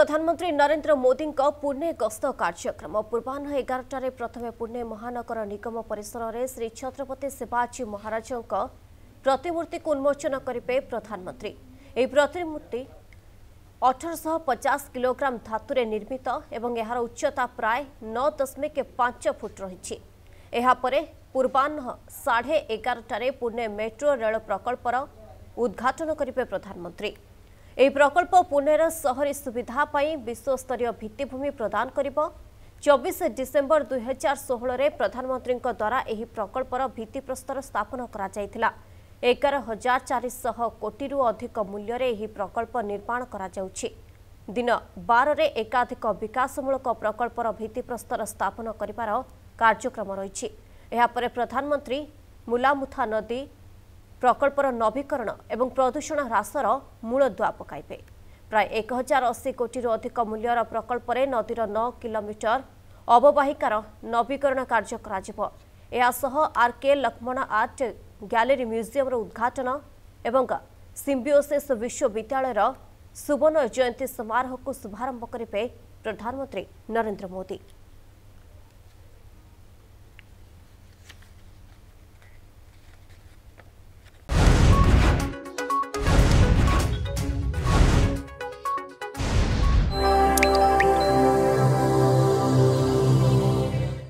ପ୍ରଧାନମନ୍ତ୍ରୀ ନରେନ୍ଦ୍ର ମୋଦିଙ୍କ ପୁନେ ଗସ୍ତ କାର୍ଯ୍ୟକ୍ରମ ପୂର୍ବାହ୍ନ ଏଗାରଟାରେ ପ୍ରଥମେ ପୁନେ ମହାନଗର ନିଗମ ପରିସରରେ ଶ୍ରୀ ଛତ୍ରପତି ଶିବାଜୀ ମହାରାଜଙ୍କ ପ୍ରତିମୂର୍ତ୍ତିକୁ ଉନ୍ମୋଚନ କରିବେ ପ୍ରଧାନମନ୍ତ୍ରୀ ଏହି ପ୍ରତିମୂର୍ତ୍ତି ଅଠରଶହ ପଚାଶ କିଲୋଗ୍ରାମ ଧାତୁରେ ନିର୍ମିତ ଏବଂ ଏହାର ଉଚ୍ଚତା ପ୍ରାୟ ନଅ ଦଶମିକ ପାଞ୍ଚ ଫୁଟ ରହିଛି ଏହାପରେ ପୂର୍ବାହ୍ନ ସାଢ଼େ ଏଗାରଟାରେ ପୁନେ ମେଟ୍ରୋ ରେଳ ପ୍ରକଳ୍ପର ଉଦ୍ଘାଟନ କରିବେ ପ୍ରଧାନମନ୍ତ୍ରୀ ଏହି ପ୍ରକଳ୍ପ ପୁନେର ସହରୀ ସୁବିଧା ପାଇଁ ବିଶ୍ୱସ୍ତରୀୟ ଭିତ୍ତିଭୂମି ପ୍ରଦାନ କରିବ ଚବିଶ ଡିସେମ୍ବର ଦୁଇହଜାର ଷୋହଳରେ ପ୍ରଧାନମନ୍ତ୍ରୀଙ୍କ ଦ୍ୱାରା ଏହି ପ୍ରକଳ୍ପର ଭିତ୍ତିପ୍ରସ୍ତର ସ୍ଥାପନ କରାଯାଇଥିଲା ଏଗାର ହଜାର ଚାରିଶହ କୋଟିରୁ ଅଧିକ ମୂଲ୍ୟରେ ଏହି ପ୍ରକଳ୍ପ ନିର୍ମାଣ କରାଯାଉଛି ଦିନ ବାରରେ ଏକାଧିକ ବିକାଶମୂଳକ ପ୍ରକଳ୍ପର ଭିତ୍ତିପ୍ରସ୍ତର ସ୍ଥାପନ କରିବାର କାର୍ଯ୍ୟକ୍ରମ ରହିଛି ଏହାପରେ ପ୍ରଧାନମନ୍ତ୍ରୀ ମୁଲାମୁଥା ନଦୀ ପ୍ରକଳ୍ପର ନବୀକରଣ ଏବଂ ପ୍ରଦୂଷଣ ହ୍ରାସର ମୂଳଦୁଆ ପକାଇବେ ପ୍ରାୟ ଏକ ହଜାର ଅଶୀ କୋଟିରୁ ଅଧିକ ମୂଲ୍ୟର ପ୍ରକଳ୍ପରେ ନଦୀର ନଅ କିଲୋମିଟର ଅବବାହିକାର ନବୀକରଣ କାର୍ଯ୍ୟ କରାଯିବ ଏହାସହ ଆର୍କେ ଲକ୍ଷ୍ମଣ ଆର୍ଟ ଗ୍ୟାଲେରୀ ମ୍ୟୁଜିୟମର ଉଦ୍ଘାଟନ ଏବଂ ସିମ୍ବିଓସିସ୍ ବିଶ୍ୱବିଦ୍ୟାଳୟର ସୁବର୍ଣ୍ଣ ଜୟନ୍ତୀ ସମାରୋହକୁ ଶୁଭାରମ୍ଭ କରିବେ ପ୍ରଧାନମନ୍ତ୍ରୀ ନରେନ୍ଦ୍ର ମୋଦି